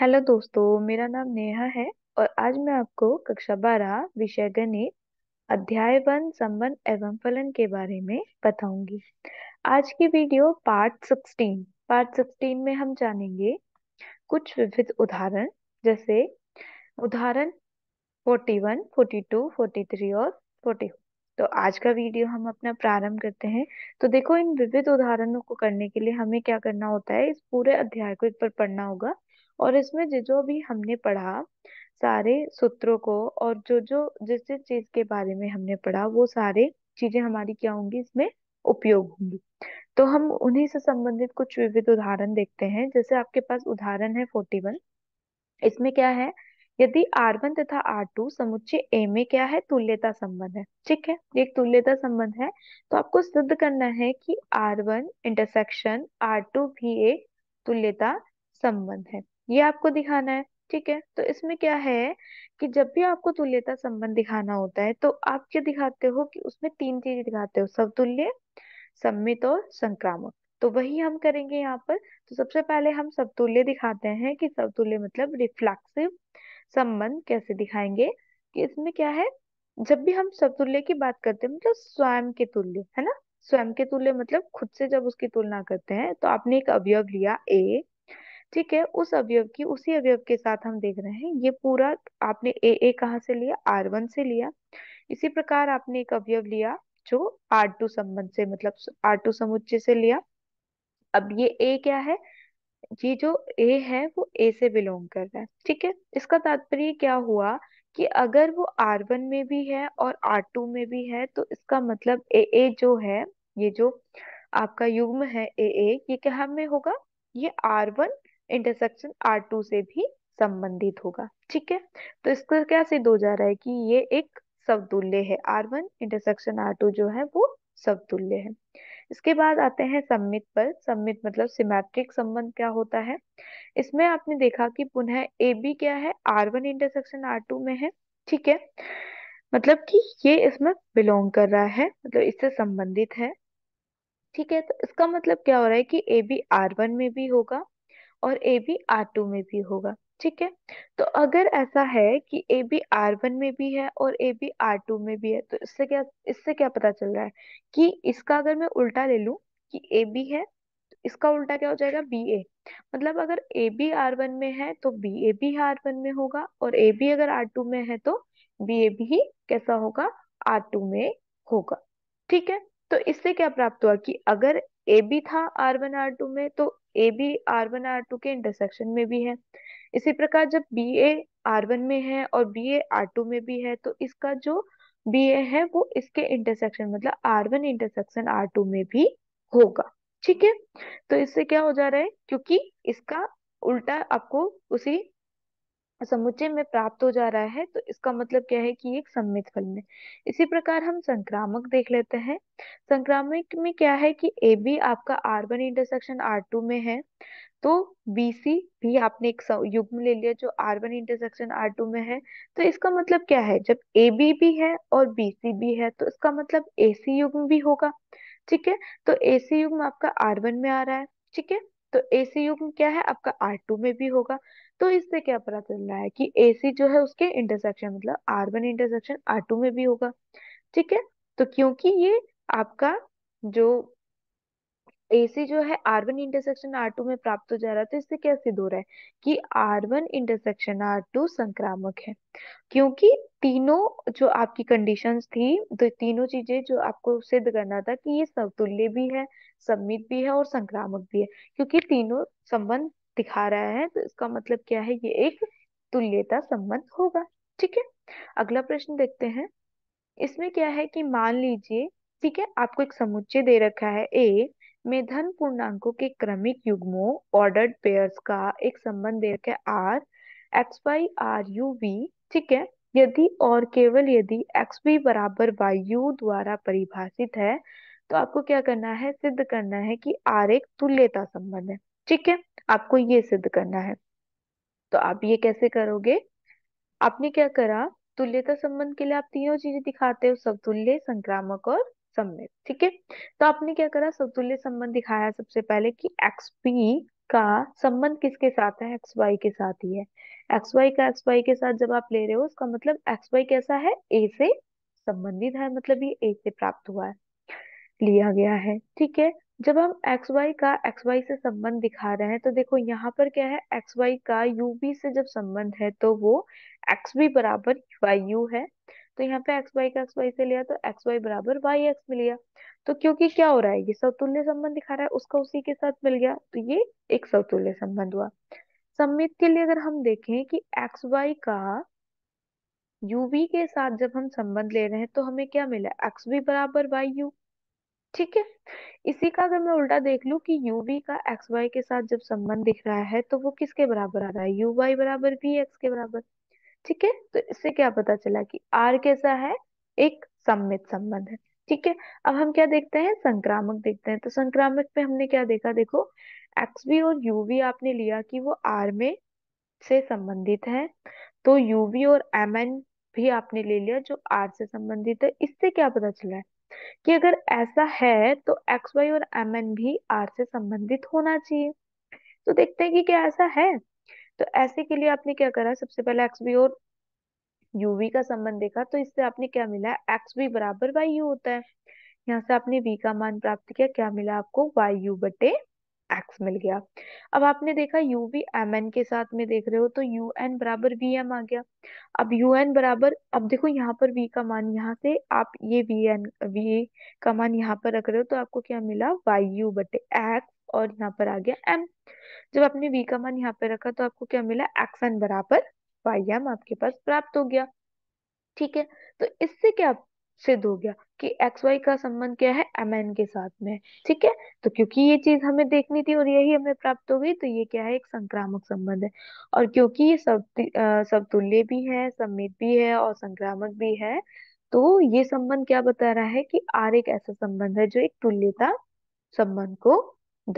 hello दोस्तों मेरा नाम नेहा है और आज मैं आपको कक्षा बारह विषय गणित अध्याय वन संबंध एवं फलन के बारे में बताऊंगी आज की video part sixteen part sixteen में हम जानेंगे कुछ विविध उदाहरण जैसे उदाहरण forty one forty two forty three और फोर्टी तो आज का वीडियो हम अपना प्रारंभ करते हैं तो देखो इन विविध उदाहरणों को करने के लिए हमें क्या करना होता है इस पूरे अध्याय को एक बार पढ़ना होगा और इसमें जो जो भी हमने पढ़ा सारे सूत्रों को और जो जो जिस जिस चीज के बारे में हमने पढ़ा वो सारे चीजें हमारी क्या होंगी इसमें उपयोग होंगी तो हम उन्हीं से संबंधित कुछ विविध उदाहरण देखते हैं जैसे आपके पास उदाहरण है फोर्टी वन इसमें क्या है यदि आर वन तथा आर टू समुच्चय ए में क्या है तुल्यता संबंध है ठीक है एक तुल्यता संबंध है तो आपको सिद्ध करना है कि R one intersection R two भी एक तुल्यता संबंध है ये आपको दिखाना है ठीक है तो इसमें क्या है कि जब भी आपको तुल्यता संबंध दिखाना होता है तो आप क्या दिखाते हो कि उसमें तीन चीज दिखाते हो समतुल्य सम्मित और संक्रामक तो वही हम करेंगे यहाँ पर तो सबसे पहले हम सबतुल्य दिखाते हैं कि समतुल्य मतलब रिफ्लेक्सिव संबंध कैसे दिखाएंगे कि इसमें क्या है जब भी हम सबतुल्य की बात करते हैं मतलब स्वयं के तुल्य है ना स्वयं के तुल्य मतलब खुद से जब उसकी तुलना करते हैं तो आपने एक अवयव लिया ए ठीक है उस अवयव की उसी अवयव के साथ हम देख रहे हैं ये पूरा आपने ए ए कहा से लिया आर वन से लिया इसी प्रकार आपने एक अवयव लिया जो आर टू संबंध से मतलब आर टू समुच्चय से लिया अब ये ए क्या है ये जो ए है वो ए से बिलोंग कर रहा है ठीक है इसका तात्पर्य क्या हुआ कि अगर वो आर वन में भी है और आर टू में भी है तो इसका मतलब ए ए जो है ये जो आपका युग्म है ए ए ये क्या में होगा ये R one intersection R two से भी संबंधित होगा ठीक है तो इसको क्या सिद्ध हो जा रहा है कि ये एक समतुल्य है R one intersection R two जो है वो समतुल्य है इसके बाद आते हैं सम्मित पर सम्मित मतलब सिमेट्रिक संबंध क्या होता है इसमें आपने देखा कि पुनः ए बी क्या है R one intersection R two में है ठीक है मतलब कि ये इसमें बिलोंग कर रहा है मतलब इससे संबंधित है ठीक है तो इसका मतलब क्या हो रहा है कि ए बी आर वन में भी होगा और ए बी आर टू में भी होगा ठीक है तो अगर ऐसा है कि ए बी आर वन में भी है और ए बी आर टू में भी है तो इससे क्या इससे क्या पता चल रहा है कि इसका अगर मैं उल्टा ले लू कि ए बी है तो इसका उल्टा क्या हो जाएगा बी ए मतलब अगर ए बी आर वन में है तो बी ए बी आर वन में होगा और ए बी अगर आर टू में है तो बी ए बी ही कैसा होगा आर टू में होगा ठीक है तो इससे क्या प्राप्त हुआ कि अगर ए बी था आर वन आर टू में तो A B R one R two के इंटरसेक्शन में भी है इसी प्रकार जब बी ए आर वन में है और बी ए आर टू में भी है तो इसका जो बी ए है वो इसके इंटरसेक्शन मतलब R one intersection R two में भी होगा ठीक है तो इससे क्या हो जा रहा है क्योंकि इसका उल्टा आपको उसी समुच्चय में प्राप्त हो जा रहा है तो इसका मतलब क्या है कि एक सम्मित फलन है इसी प्रकार हम संक्रामक देख लेते हैं संक्रामक में क्या है कि ए बी आपका R one intersection R two में है तो बी सी भी आपने एक युग्म ले लिया जो R one intersection R two में है तो इसका मतलब क्या है जब ए बी भी है और बी सी भी है तो इसका मतलब ए सी युग्म भी होगा ठीक है तो ए सी युग्म आपका आर वन में आ रहा है ठीक है तो युग्म क्या है आपका आर टू में भी होगा तो इससे क्या पता चल रहा है कि एसी जो है उसके इंटरसेक्शन मतलब R one intersection R two में भी होगा ठीक है तो क्योंकि ये आपका जो एसी जो है R one intersection R two में प्राप्त हो जा रहा है तो इससे क्या सिद्ध हो रहा है कि R one intersection R two संक्रामक है क्योंकि तीनों जो आपकी कंडीशंस थी तो तीनों चीजें जो आपको सिद्ध करना था कि ये समतुल्य भी है सम्मित भी है और संक्रामक भी है क्योंकि तीनों संबंध दिखा रहा है तो इसका मतलब क्या है ये एक तुल्यता संबंध होगा ठीक है अगला प्रश्न देखते हैं इसमें क्या है कि मान लीजिए ठीक है आपको एक समुच्चय दे रखा है ए में धन पूर्णांकों के क्रमिक युग्मों ऑर्डर्ड पेयर्स का एक संबंध दे रखा है R X Y R U V ठीक है यदि और केवल यदि एक्स भी बराबर वायु द्वारा परिभाषित है तो आपको क्या करना है सिद्ध करना है कि आर एक तुल्यता संबंध है ठीक है आपको ये सिद्ध करना है तो आप ये कैसे करोगे आपने क्या करा तुल्यता संबंध के लिए आप तीनों चीजें दिखाते हो सबतुल्य संक्रामक और सम्मित ठीक है तो आपने क्या करा सवतुल्य संबंध दिखाया सबसे पहले कि एक्सपी का संबंध किसके साथ है एक्स वाई के साथ ही है एक्स वाई का एक्स वाई के साथ जब आप ले रहे हो उसका मतलब एक्स वाई कैसा है ए से संबंधित है मतलब ये ए से प्राप्त हुआ है लिया गया है ठीक है जब हम एक्स वाई का एक्स वाई से संबंध दिखा रहे हैं तो देखो यहाँ पर क्या है एक्स वाई का यू बी से जब संबंध है तो वो एक्स बी बराबर वाई यू है तो यहाँ पे एक्स वाई का एक्स वाई से लिया तो एक्स वाई बराबर वाई एक्स मिल गया तो क्योंकि क्या हो रहा है ये सतुल्य संबंध दिखा रहा है उसका उसी के साथ मिल गया तो ये एक सतुल्य संबंध हुआ सम्मित के लिए अगर हम देखें कि एक्स वाई का यूवी के साथ जब हम संबंध ले रहे हैं तो हमें क्या मिला एक्स वी बराबर वाई यू ठीक है इसी का अगर मैं उल्टा देख लू कि यूवी का एक्स वाई के साथ जब संबंध दिख रहा है तो वो किसके बराबर आ रहा है यू वाई बराबर वी एक्स के बराबर ठीक है तो इससे क्या पता चला कि आर कैसा है एक सम्मित संबंध है ठीक है अब हम क्या देखते हैं संक्रामक देखते हैं तो संक्रामक में हमने क्या देखा देखो एक्स वी और यू यूवी आपने लिया कि वो आर में से संबंधित है तो यूवी और एम एन भी आपने ले लिया जो आर से संबंधित है इससे क्या पता चला है कि अगर ऐसा है तो एक्स वाई और एम एन भी आर से संबंधित होना चाहिए तो देखते हैं कि क्या ऐसा है तो ऐसे के लिए आपने क्या करा सबसे पहले एक्स बी और यूवी का संबंध देखा तो इससे आपने क्या मिला एक्स बी बराबर वाई यू होता है यहाँ से आपने वी का मान प्राप्त किया क्या मिला आपको वाई यू बटे एक्स मिल गया अब आपने देखा यू वी एम एन के साथ में देख रहे हो तो यू एन बराबर वी एम आ गया अब यू एन बराबर अब देखो यहाँ पर वी का मान यहाँ से आप ये वी एन वी का मान यहाँ पर रख रहे हो तो आपको क्या मिला वाई यू बटे एक्स और यहाँ पर आ गया एम जब आपने वी का मान यहाँ पे रखा तो आपको क्या मिला एन बराबर वाई एम आपके पास प्राप्त हो गया ठीक है तो इससे क्या सिद्ध हो गया कि एक्स वाई का संबंध क्या है एम एन के साथ में ठीक है तो क्योंकि ये चीज हमें देखनी थी और यही हमें प्राप्त हो गई तो ये क्या है एक संक्रामक संबंध है और क्योंकि ये सब तुल्य भी है सम्मित भी है और संक्रामक भी है तो ये संबंध क्या बता रहा है कि आर एक ऐसा संबंध है जो एक तुल्यता संबंध को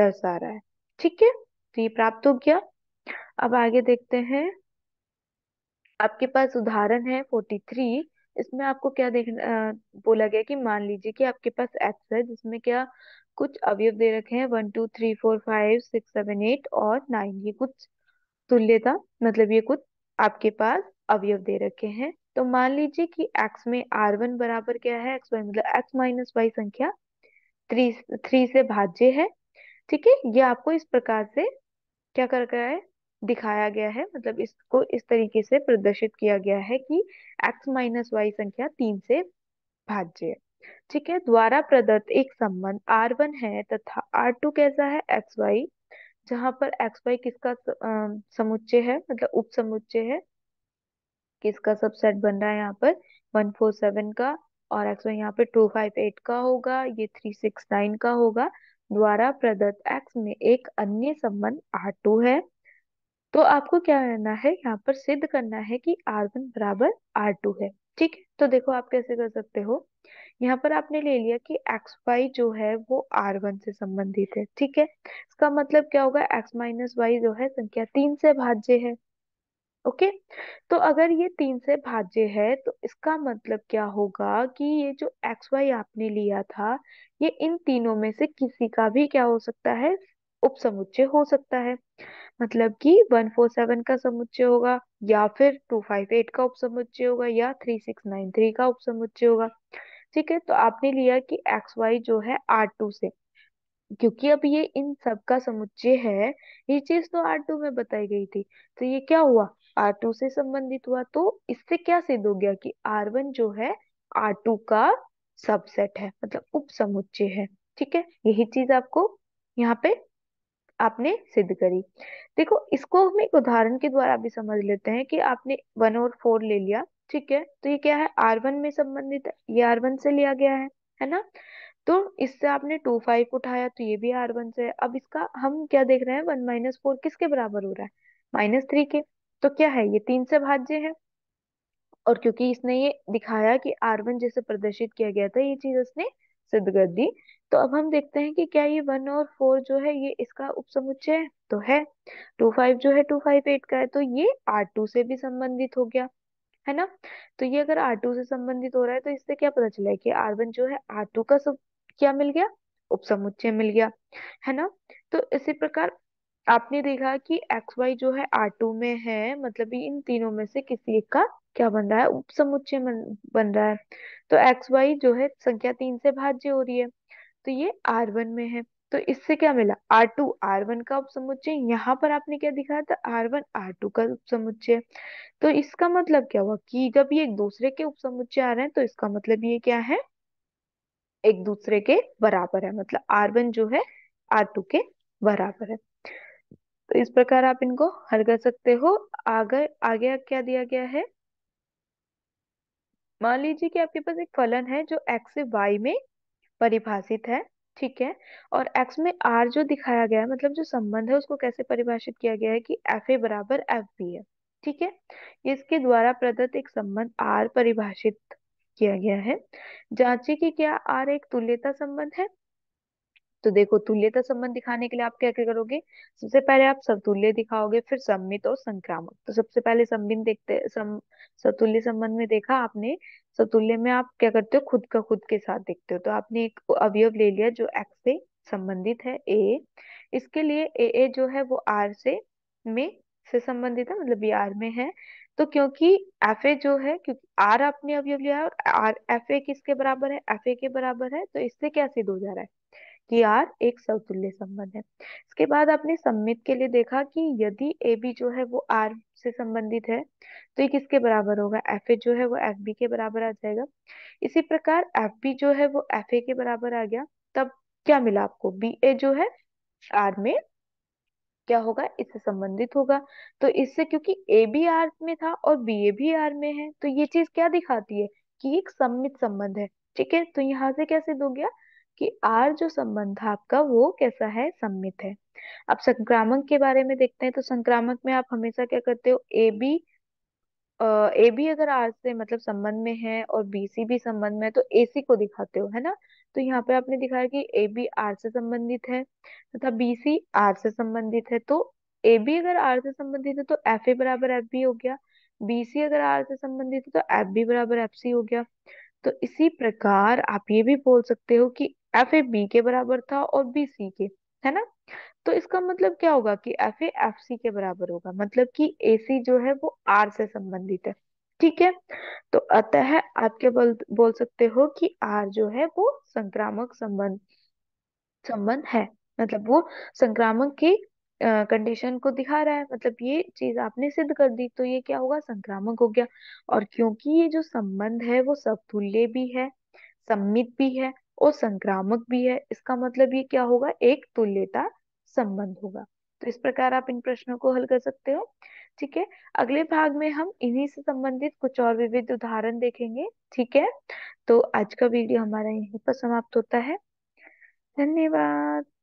दर्शा रहा है ठीक है तो ये प्राप्त हो गया अब आगे देखते हैं आपके पास उदाहरण है फोर्टी थ्री इसमें आपको क्या देखना बोला गया कि मान लीजिए कि आपके पास एक्स है जिसमें क्या कुछ अवयव दे रखे हैं one two three four five six seven eight और नाइन ये कुछ तुल्यता मतलब ये कुछ आपके पास अवयव दे रखे हैं तो मान लीजिए कि एक्स में आर वन बराबर क्या है एक्स वाई मतलब एक्स माइनस वाई संख्या थ्री थ्री से भाज्य है ठीक है ये आपको इस प्रकार से क्या कर गया है दिखाया गया है मतलब इसको इस तरीके से प्रदर्शित किया गया है कि x माइनस वाई संख्या तीन से भाज्य है ठीक है द्वारा प्रदत्त एक संबंध R1 है तथा R2 कैसा है एक्स वाई जहां पर एक्स वाई किसका समुच्चय है मतलब उप समुच्चय है किसका सबसेट बन रहा है यहाँ पर वन फोर सेवन का और एक्स वाई यहाँ पे टू फाइव एट का होगा ये थ्री सिक्स नाइन का होगा द्वारा प्रदत्त एक्स में एक अन्य संबंध आर टू है तो आपको क्या करना है यहाँ पर सिद्ध करना है कि आर वन बराबर आर टू है ठीक है तो देखो आप कैसे कर सकते हो यहाँ पर आपने ले लिया कि एक्स वाई जो है वो आर वन से संबंधित है ठीक है इसका मतलब क्या होगा एक्स माइनस वाई जो है संख्या तीन से भाज्य है ओके तो अगर ये तीन से भाज्य है तो इसका मतलब क्या होगा कि ये जो एक्स वाई आपने लिया था ये इन तीनों में से किसी का भी क्या हो सकता है उपसमुच्चय हो सकता है मतलब कि वन फोर सेवन का समुच्चय होगा या फिर टू फाइव एट का उपसमुच्चय होगा या थ्री सिक्स नाइन थ्री का उपसमुच्चय होगा ठीक है तो आपने लिया कि एक्स वाई जो है आर टू से क्योंकि अब ये इन सब का समुच्चय है ये चीज तो आर टू में बताई गई थी तो ये क्या हुआ आर टू से संबंधित हुआ तो इससे क्या सिद्ध हो गया कि आर वन जो है आर टू का सबसेट है मतलब उप समुच्चय है ठीक है यही चीज आपको यहाँ पे आपने सिद्ध करी देखो इसको हम एक उदाहरण के द्वारा भी समझ लेते हैं कि आपने वन और फोर ले लिया ठीक है तो ये क्या है आर वन में संबंधित ये आर वन से लिया गया है है ना तो इससे आपने टू फाइव उठाया तो ये भी आर वन से है अब इसका हम क्या देख रहे हैं वन माइनस फोर किसके बराबर हो रहा है माइनस थ्री के तो क्या है ये तीन से भाज्य है और क्योंकि इसने ये दिखाया कि आर वन जैसे प्रदर्शित किया गया था ये चीज उसने सिद्ध कर दी तो अब हम देखते हैं कि क्या ये वन और फोर जो है ये इसका उपसमुच्चय है तो है टू फाइव जो है टू फाइव एट का है तो ये आर टू से भी संबंधित हो गया है ना तो ये अगर आर टू से संबंधित हो रहा है तो इससे क्या पता चला है कि आर वन जो है आर टू का सब क्या मिल गया उपसमुच्चय मिल गया है ना तो इसी प्रकार आपने देखा कि एक्स वाई जो है आर टू में है मतलब इन तीनों में से किसी एक का क्या बन रहा है उप समुच्चय बन रहा है तो एक्स वाई जो है संख्या तीन से भाज्य हो रही है तो ये आर वन में है तो इससे क्या मिला आर टू आर वन का समुच्चय यहाँ पर आपने क्या दिखाया था आर वन आर टू का उप समुच्चय तो इसका मतलब क्या हुआ कि जब ये एक दूसरे के उप समुच्चय आ रहे हैं तो इसका मतलब ये क्या है एक दूसरे के बराबर है मतलब आर वन जो है आर टू के बराबर है तो इस प्रकार आप इनको हल कर सकते हो आगे आगे क्या दिया गया है मान लीजिए कि आपके पास एक फलन है जो एक्स से वाई में परिभाषित है ठीक है और एक्स में आर जो दिखाया गया है मतलब जो संबंध है उसको कैसे परिभाषित किया गया है कि एफ ए बराबर एफ बी है ठीक है इसके द्वारा प्रदत्त एक संबंध आर परिभाषित किया गया है जांचे कि क्या आर एक तुल्यता संबंध है तो देखो तुल्यता संबंध दिखाने के लिए आप क्या क्या करोगे सबसे पहले आप सतुल्य दिखाओगे फिर सम्मित और संक्रामक तो सबसे पहले संबिन देखते सम, सतुल्य संबंध में देखा आपने सतुल्य में आप क्या करते हो खुद का खुद के साथ देखते हो तो आपने एक अवयव ले लिया जो एक्स से संबंधित है ए इसके लिए ए ए जो है वो आर से में से संबंधित है मतलब ये आर में है तो क्योंकि एफ ए जो है क्योंकि आर आपने अवयव लिया है और आर एफ ए किसके बराबर है एफ ए के बराबर है तो इससे क्या सिद्ध हो जा रहा है कि आर एक सवतुल्य संबंध है इसके बाद आपने सम्मित के लिए देखा कि यदि ए बी जो है वो आर से संबंधित है तो ये किसके बराबर होगा एफ ए जो है वो एफ बी के बराबर आ जाएगा इसी प्रकार एफ बी जो है वो एफ ए के बराबर आ गया तब क्या मिला आपको बी ए जो है आर में क्या होगा इससे संबंधित होगा तो इससे क्योंकि ए बी आर में था और बी ए भी आर में है तो ये चीज क्या दिखाती है कि एक सम्मित संबंध है ठीक है तो यहाँ से कैसे दो गया कि आर जो संबंध था आपका वो कैसा है सम्मित है अब संक्रामक के बारे में देखते हैं तो संक्रामक में आप हमेशा क्या करते हो ए बी ए बी अगर आर से मतलब संबंध में है और बी सी भी संबंध में है तो ए सी को दिखाते हो है ना तो यहाँ पे आपने दिखाया कि ए बी आर से संबंधित है तथा बी सी आर से संबंधित है तो ए बी अगर आर से संबंधित है तो एफ ए बराबर एफ बी हो गया बी सी अगर आर से संबंधित है तो एफ बी बराबर एफ सी हो गया तो इसी प्रकार आप ये भी बोल सकते हो कि एफ ए बी के बराबर था और बी सी के है ना तो इसका मतलब क्या होगा कि एफ ए एफ सी के बराबर होगा मतलब कि ए सी जो है वो आर से संबंधित है ठीक है तो अतः आप क्या बोल बोल सकते हो कि आर जो है वो संक्रामक संबंध संबंध है मतलब वो संक्रामक की कंडीशन को दिखा रहा है मतलब ये चीज आपने सिद्ध कर दी तो ये क्या होगा संक्रामक हो गया और क्योंकि ये जो संबंध है वो सबतुल्य भी है सम्मित भी है और संक्रामक भी है इसका मतलब ये क्या होगा एक तुल्यता संबंध होगा तो इस प्रकार आप इन प्रश्नों को हल कर सकते हो ठीक है अगले भाग में हम इन्हीं से संबंधित कुछ और विविध उदाहरण देखेंगे ठीक है तो आज का वीडियो हमारा यहीं पर समाप्त होता है धन्यवाद